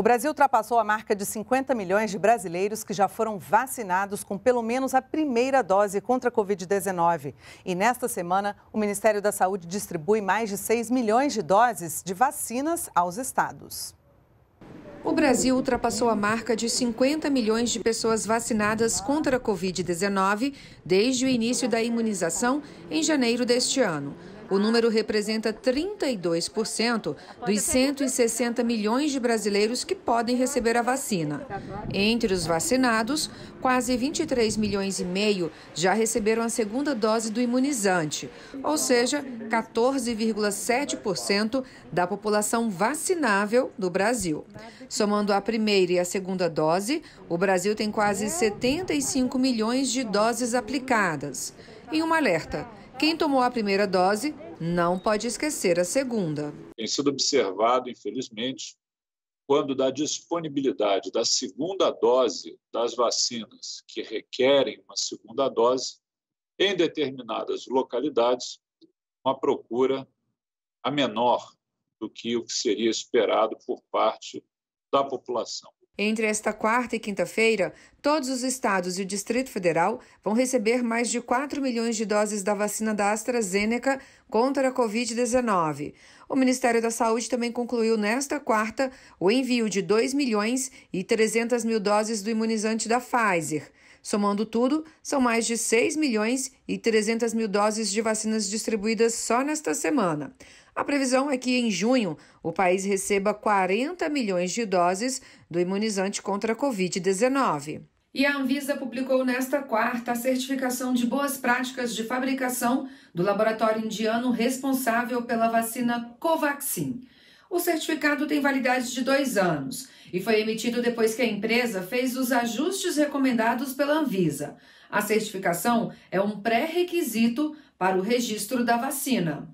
O Brasil ultrapassou a marca de 50 milhões de brasileiros que já foram vacinados com pelo menos a primeira dose contra a Covid-19. E nesta semana, o Ministério da Saúde distribui mais de 6 milhões de doses de vacinas aos estados. O Brasil ultrapassou a marca de 50 milhões de pessoas vacinadas contra a Covid-19 desde o início da imunização em janeiro deste ano. O número representa 32% dos 160 milhões de brasileiros que podem receber a vacina. Entre os vacinados, quase 23 milhões e meio já receberam a segunda dose do imunizante, ou seja, 14,7% da população vacinável do Brasil. Somando a primeira e a segunda dose, o Brasil tem quase 75 milhões de doses aplicadas. Em um alerta, quem tomou a primeira dose não pode esquecer a segunda. Tem sido observado, infelizmente, quando da disponibilidade da segunda dose das vacinas que requerem uma segunda dose, em determinadas localidades, uma procura a menor do que o que seria esperado por parte da população. Entre esta quarta e quinta-feira, todos os estados e o Distrito Federal vão receber mais de 4 milhões de doses da vacina da AstraZeneca contra a Covid-19. O Ministério da Saúde também concluiu nesta quarta o envio de 2 milhões e 300 mil doses do imunizante da Pfizer. Somando tudo, são mais de 6 milhões e 300 mil doses de vacinas distribuídas só nesta semana. A previsão é que em junho o país receba 40 milhões de doses do imunizante contra a Covid-19. E a Anvisa publicou nesta quarta a certificação de boas práticas de fabricação do laboratório indiano responsável pela vacina Covaxin o certificado tem validade de dois anos e foi emitido depois que a empresa fez os ajustes recomendados pela Anvisa. A certificação é um pré-requisito para o registro da vacina.